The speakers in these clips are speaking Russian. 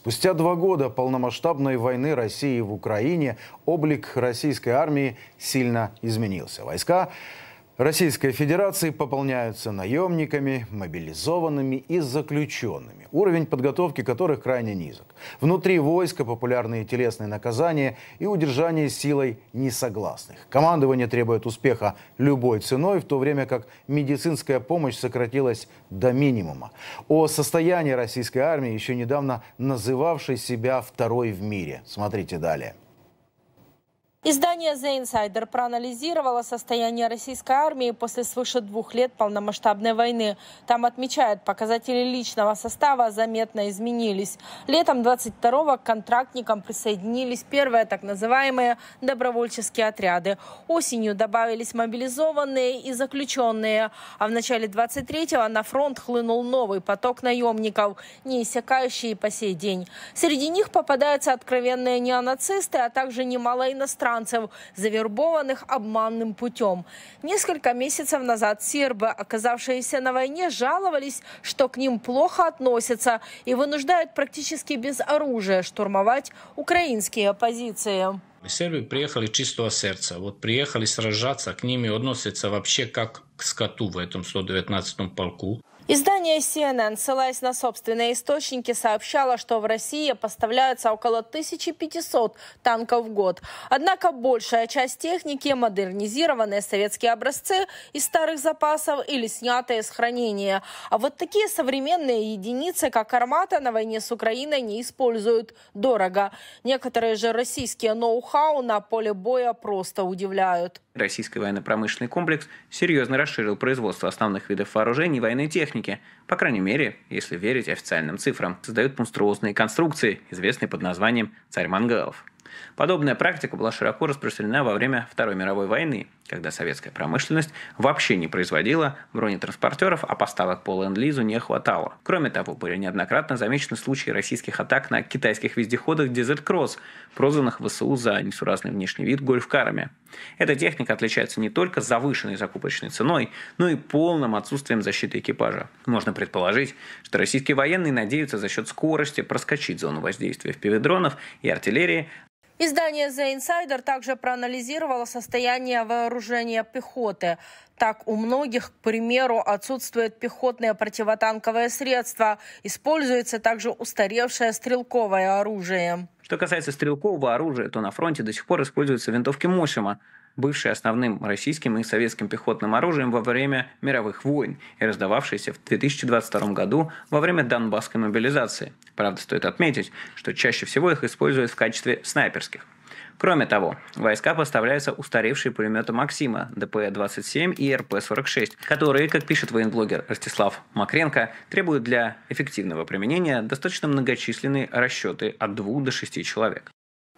Спустя два года полномасштабной войны России в Украине облик российской армии сильно изменился. Войска Российской Федерации пополняются наемниками, мобилизованными и заключенными, уровень подготовки которых крайне низок. Внутри войска популярные телесные наказания и удержание силой несогласных. Командование требует успеха любой ценой, в то время как медицинская помощь сократилась до минимума. О состоянии российской армии, еще недавно называвшей себя второй в мире. Смотрите далее. Издание The Insider проанализировало состояние российской армии после свыше двух лет полномасштабной войны. Там отмечают, показатели личного состава заметно изменились. Летом 22-го к контрактникам присоединились первые так называемые добровольческие отряды. Осенью добавились мобилизованные и заключенные. А в начале 23-го на фронт хлынул новый поток наемников, не иссякающий по сей день. Среди них попадаются откровенные неонацисты, а также немало иностранцев иностранцев, завербованных обманным путем. Несколько месяцев назад сербы, оказавшиеся на войне, жаловались, что к ним плохо относятся и вынуждают практически без оружия штурмовать украинские позиции. Сербы приехали чистого сердца. Вот приехали сражаться, к ним и относятся вообще как к скоту в этом 119-м полку. Издание CNN, ссылаясь на собственные источники, сообщало, что в России поставляются около 1500 танков в год. Однако большая часть техники – модернизированные советские образцы из старых запасов или снятые с хранения. А вот такие современные единицы, как «Армата», на войне с Украиной не используют дорого. Некоторые же российские ноу-хау на поле боя просто удивляют. Российский военно-промышленный комплекс серьезно расширил производство основных видов вооружений и военной техники, по крайней мере, если верить официальным цифрам. Создают монструозные конструкции, известные под названием «Царь Мангалов». Подобная практика была широко распространена во время Второй мировой войны, когда советская промышленность вообще не производила бронетранспортеров, а поставок по ленд-лизу не хватало. Кроме того, были неоднократно замечены случаи российских атак на китайских вездеходах Desert Cross, прозванных ВСУ за несуразный внешний вид гольфкарами. Эта техника отличается не только завышенной закупочной ценой, но и полным отсутствием защиты экипажа. Можно предположить, что российские военные надеются за счет скорости проскочить зону воздействия в дронов и артиллерии, Издание The Insider также проанализировало состояние вооружения пехоты. Так, у многих, к примеру, отсутствует пехотное противотанковое средство, Используется также устаревшее стрелковое оружие. Что касается стрелкового оружия, то на фронте до сих пор используются винтовки Мосима, бывшие основным российским и советским пехотным оружием во время мировых войн и раздававшиеся в 2022 году во время донбасской мобилизации. Правда, стоит отметить, что чаще всего их используют в качестве снайперских. Кроме того, войска поставляются устаревшие пулеметы «Максима» ДП-27 и РП-46, которые, как пишет военблогер Ростислав Макренко, требуют для эффективного применения достаточно многочисленные расчеты от 2 до 6 человек.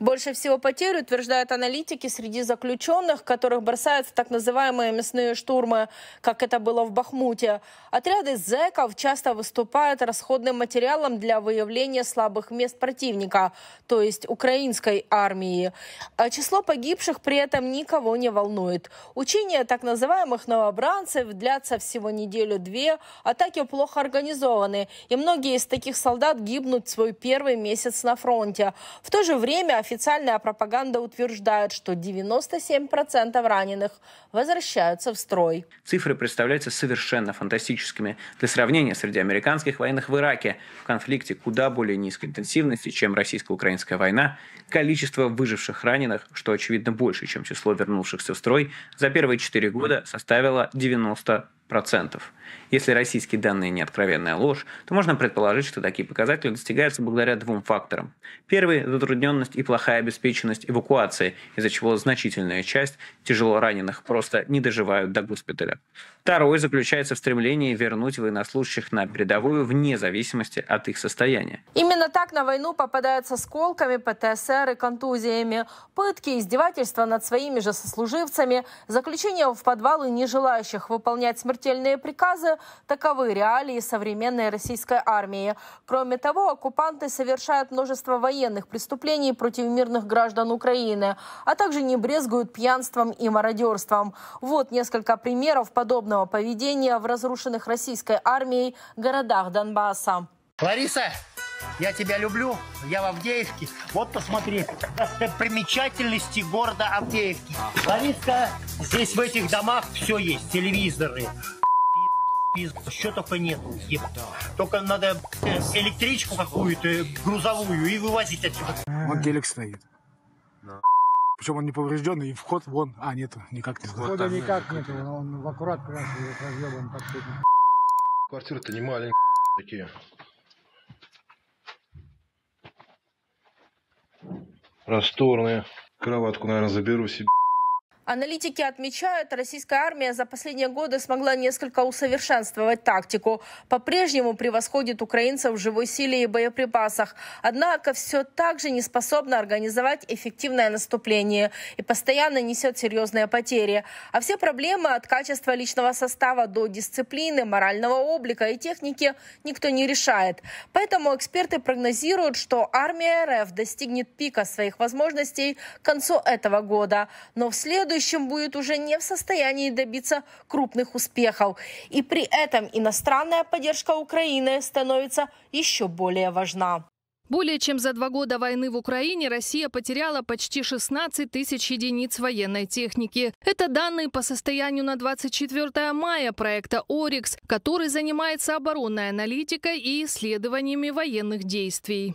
Больше всего потерь, утверждают аналитики, среди заключенных, которых бросают в так называемые мясные штурмы, как это было в Бахмуте. Отряды зэков часто выступают расходным материалом для выявления слабых мест противника, то есть украинской армии. А число погибших при этом никого не волнует. Учения так называемых новобранцев длятся всего неделю-две, атаки плохо организованы, и многие из таких солдат гибнут свой первый месяц на фронте. В то же время официальная пропаганда утверждает, что 97% раненых возвращаются в строй. Цифры представляются совершенно фантастическими. Для сравнения, среди американских военных в Ираке в конфликте куда более низкой интенсивности, чем российско-украинская война, количество выживших раненых, что очевидно больше, чем число вернувшихся в строй, за первые 4 года составило 90 10%. Если российские данные не откровенная ложь, то можно предположить, что такие показатели достигаются благодаря двум факторам. Первый – затрудненность и плохая обеспеченность эвакуации, из-за чего значительная часть тяжело раненых просто не доживают до госпиталя. Второй заключается в стремлении вернуть военнослужащих на передовую вне зависимости от их состояния. Именно так на войну попадают со сколками, ПТСР и контузиями. Пытки, издевательства над своими же сослуживцами, заключение в подвалы нежелающих выполнять смерть смертельные приказы – таковы реалии современной российской армии. Кроме того, оккупанты совершают множество военных преступлений против мирных граждан Украины, а также не брезгуют пьянством и мародерством. Вот несколько примеров подобного поведения в разрушенных российской армией городах Донбасса. Лариса, я тебя люблю, я в Авдеевке. Вот посмотри, достопримечательности города Авдеевки. Лариска, здесь в этих домах все есть, телевизоры, что только нету. Только надо э, электричку какую-то э, грузовую и вывозить отсюда. Вот гелик стоит. Да. Причем он не поврежденный, и вход вон. А, нету, никак не входа. Входа никак нету, он в аккурат как раз разъебан. Квартиры-то не маленькие такие. просторная. Кроватку, наверное, заберу себе. Аналитики отмечают, российская армия за последние годы смогла несколько усовершенствовать тактику. По-прежнему превосходит украинцев в живой силе и боеприпасах. Однако все так же не способна организовать эффективное наступление и постоянно несет серьезные потери. А все проблемы от качества личного состава до дисциплины, морального облика и техники никто не решает. Поэтому эксперты прогнозируют, что армия РФ достигнет пика своих возможностей к концу этого года. Но в следующем будущем будет уже не в состоянии добиться крупных успехов. И при этом иностранная поддержка Украины становится еще более важна. Более чем за два года войны в Украине Россия потеряла почти 16 тысяч единиц военной техники. Это данные по состоянию на 24 мая проекта «Орикс», который занимается оборонной аналитикой и исследованиями военных действий.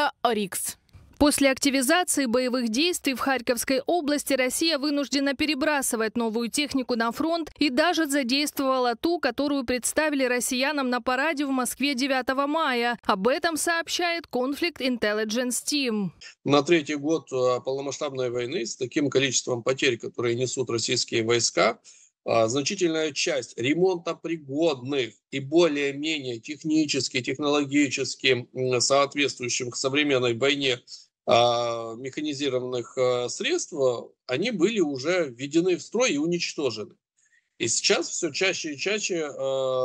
проекта «Орикс». После активизации боевых действий в Харьковской области Россия вынуждена перебрасывать новую технику на фронт и даже задействовала ту, которую представили россиянам на параде в Москве 9 мая. Об этом сообщает Conflict Intelligence Team. На третий год а, полномасштабной войны с таким количеством потерь, которые несут российские войска, а, значительная часть ремонтопригодных и более-менее технически, технологически соответствующих современной войне а, механизированных а, средств, они были уже введены в строй и уничтожены. И сейчас все чаще и чаще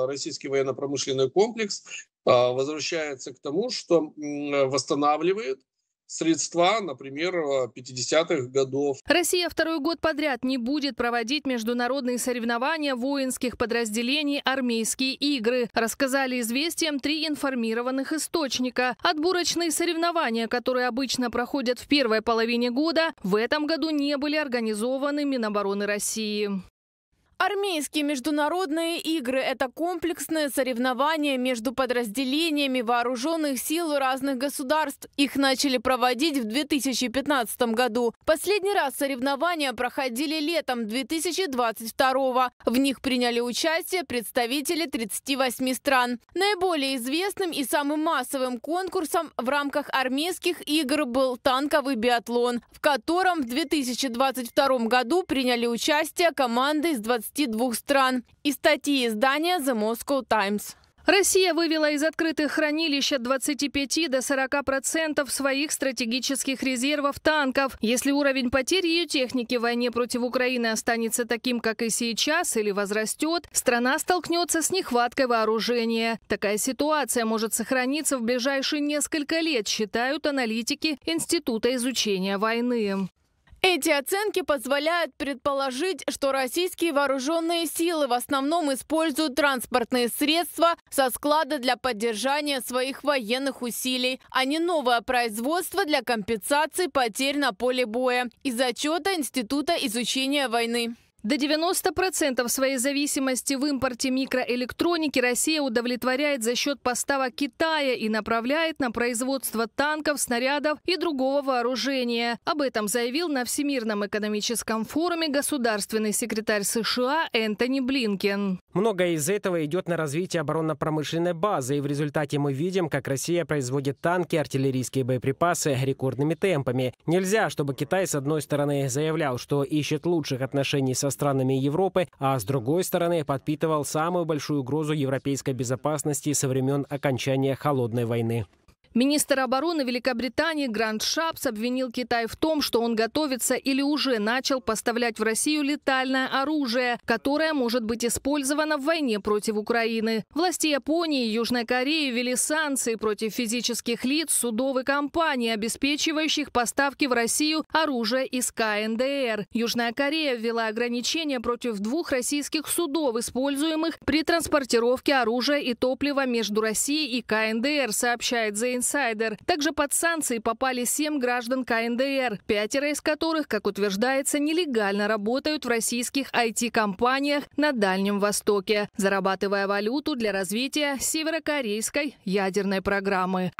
российский военно-промышленный комплекс возвращается к тому, что восстанавливает средства, например, 50-х э, годов. Россия второй год подряд не будет проводить международные соревнования воинских подразделений «Армейские игры», рассказали известиям три информированных источника. Отборочные соревнования, которые обычно проходят в первой половине года, в этом году не были организованы Минобороны России. Армейские международные игры – это комплексные соревнования между подразделениями вооруженных сил разных государств. Их начали проводить в 2015 году. Последний раз соревнования проходили летом 2022 года. В них приняли участие представители 38 стран. Наиболее известным и самым массовым конкурсом в рамках армейских игр был танковый биатлон, в котором в 2022 году приняли участие команды из 20 22 стран. и статьи издания The Moscow Times. Россия вывела из открытых хранилищ от 25 до 40 процентов своих стратегических резервов танков. Если уровень потерь ее техники в войне против Украины останется таким, как и сейчас, или возрастет, страна столкнется с нехваткой вооружения. Такая ситуация может сохраниться в ближайшие несколько лет, считают аналитики Института изучения войны. Эти оценки позволяют предположить, что российские вооруженные силы в основном используют транспортные средства со склада для поддержания своих военных усилий, а не новое производство для компенсации потерь на поле боя из отчета Института изучения войны. До 90% своей зависимости в импорте микроэлектроники Россия удовлетворяет за счет поставок Китая и направляет на производство танков, снарядов и другого вооружения. Об этом заявил на Всемирном экономическом форуме государственный секретарь США Энтони Блинкен. Многое из этого идет на развитие оборонно-промышленной базы, и в результате мы видим, как Россия производит танки, артиллерийские боеприпасы рекордными темпами. Нельзя, чтобы Китай, с одной стороны, заявлял, что ищет лучших отношений со странами Европы, а с другой стороны подпитывал самую большую угрозу европейской безопасности со времен окончания Холодной войны. Министр обороны Великобритании Грант Шапс обвинил Китай в том, что он готовится или уже начал поставлять в Россию летальное оружие, которое может быть использовано в войне против Украины. Власти Японии и Южной Кореи ввели санкции против физических лиц, судов и компаний, обеспечивающих поставки в Россию оружия из КНДР. Южная Корея ввела ограничения против двух российских судов, используемых при транспортировке оружия и топлива между Россией и КНДР, сообщает The «Инсайдер». Также под санкции попали семь граждан КНДР, пятеро из которых, как утверждается, нелегально работают в российских IT-компаниях на Дальнем Востоке, зарабатывая валюту для развития северокорейской ядерной программы.